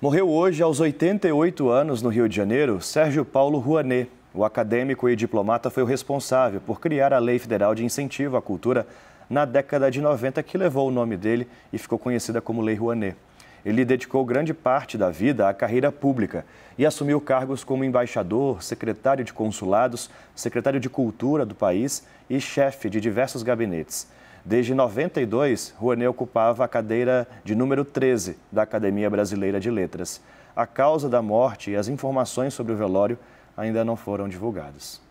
Morreu hoje, aos 88 anos, no Rio de Janeiro, Sérgio Paulo Rouanet. O acadêmico e diplomata foi o responsável por criar a Lei Federal de Incentivo à Cultura na década de 90, que levou o nome dele e ficou conhecida como Lei Rouanet. Ele dedicou grande parte da vida à carreira pública e assumiu cargos como embaixador, secretário de consulados, secretário de cultura do país e chefe de diversos gabinetes. Desde 92, Rouanet ocupava a cadeira de número 13 da Academia Brasileira de Letras. A causa da morte e as informações sobre o velório ainda não foram divulgadas.